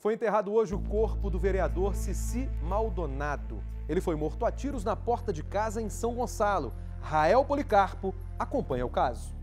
Foi enterrado hoje o corpo do vereador Cici Maldonado. Ele foi morto a tiros na porta de casa em São Gonçalo. Rael Policarpo acompanha o caso.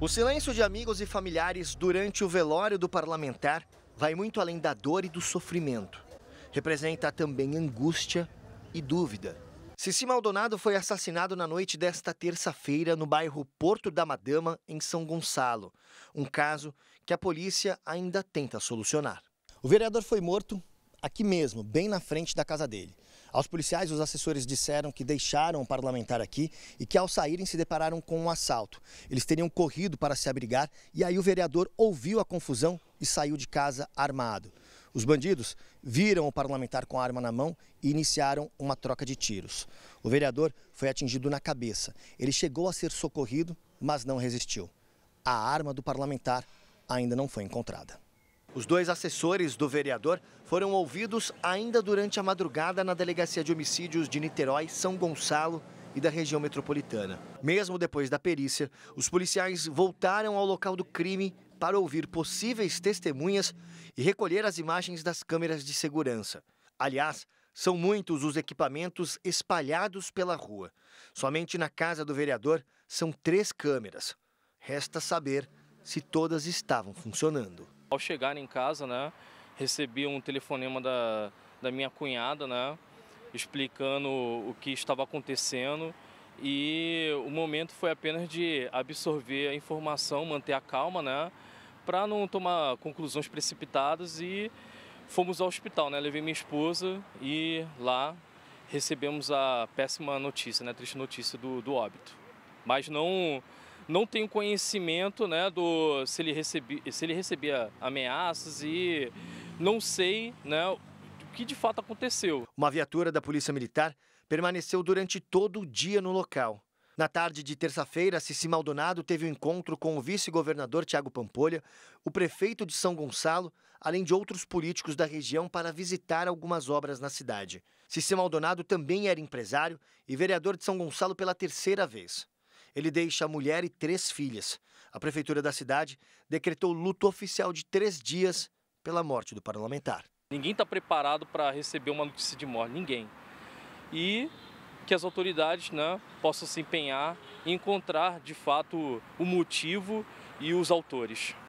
O silêncio de amigos e familiares durante o velório do parlamentar vai muito além da dor e do sofrimento. Representa também angústia e dúvida. Cici Maldonado foi assassinado na noite desta terça-feira no bairro Porto da Madama, em São Gonçalo. Um caso que a polícia ainda tenta solucionar. O vereador foi morto aqui mesmo, bem na frente da casa dele. Aos policiais, os assessores disseram que deixaram o parlamentar aqui e que ao saírem se depararam com um assalto. Eles teriam corrido para se abrigar e aí o vereador ouviu a confusão e saiu de casa armado. Os bandidos viram o parlamentar com a arma na mão e iniciaram uma troca de tiros. O vereador foi atingido na cabeça. Ele chegou a ser socorrido, mas não resistiu. A arma do parlamentar ainda não foi encontrada. Os dois assessores do vereador foram ouvidos ainda durante a madrugada na Delegacia de Homicídios de Niterói, São Gonçalo e da região metropolitana. Mesmo depois da perícia, os policiais voltaram ao local do crime para ouvir possíveis testemunhas e recolher as imagens das câmeras de segurança. Aliás, são muitos os equipamentos espalhados pela rua. Somente na casa do vereador são três câmeras. Resta saber se todas estavam funcionando. Ao chegar em casa, né, recebi um telefonema da, da minha cunhada, né, explicando o que estava acontecendo e o momento foi apenas de absorver a informação, manter a calma, né, para não tomar conclusões precipitadas e fomos ao hospital, né, levei minha esposa e lá recebemos a péssima notícia, né, a triste notícia do, do óbito. Mas não não tenho conhecimento né, do se ele, recebi, se ele recebia ameaças e não sei né, o que de fato aconteceu. Uma viatura da Polícia Militar permaneceu durante todo o dia no local. Na tarde de terça-feira, Cici Maldonado teve um encontro com o vice-governador Tiago Pampolha, o prefeito de São Gonçalo, além de outros políticos da região para visitar algumas obras na cidade. Cici Maldonado também era empresário e vereador de São Gonçalo pela terceira vez. Ele deixa a mulher e três filhas. A prefeitura da cidade decretou luto oficial de três dias pela morte do parlamentar. Ninguém está preparado para receber uma notícia de morte, ninguém. E que as autoridades né, possam se empenhar em encontrar de fato o motivo e os autores.